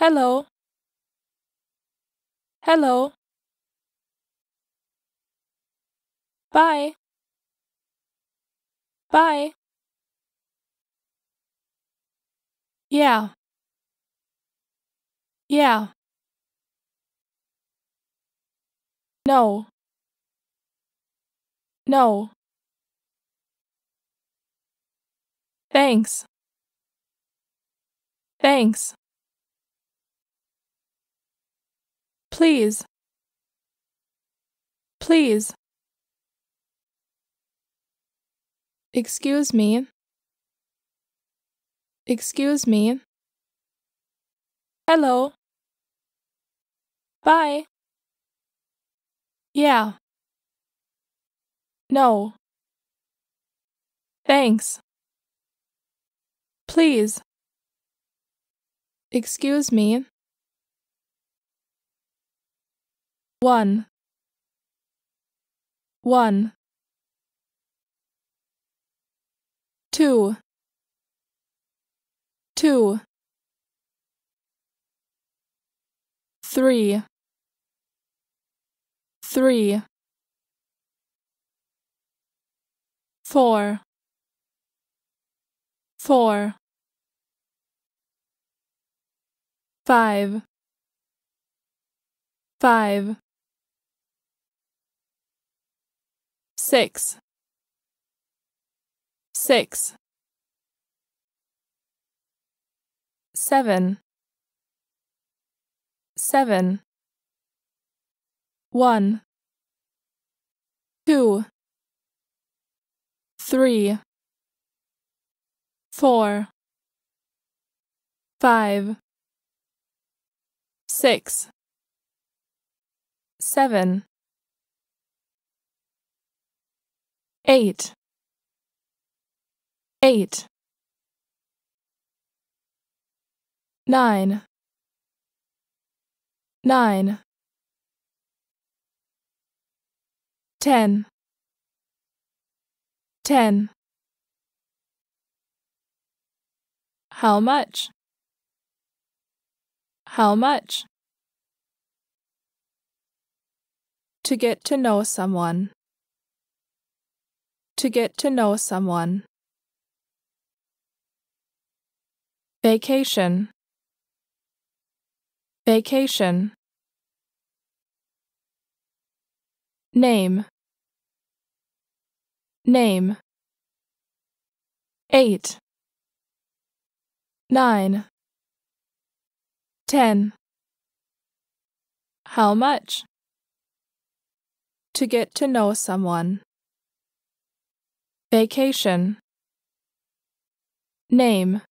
Hello. Hello. Bye. Bye. Yeah. Yeah. No. No. Thanks. Thanks. Please. Please. Excuse me. Excuse me. Hello. Bye. Yeah. No. Thanks. Please. Excuse me. One. One. Two. Two. Three. Three. Four. Four. Five. Five. six six seven seven one two three four five six seven Eight. Nine. Nine. Ten. Ten. how much how much to get to know someone to get to know someone. Vacation. Vacation. Name. Name. Eight. Nine. Ten. How much? To get to know someone. Vacation. Name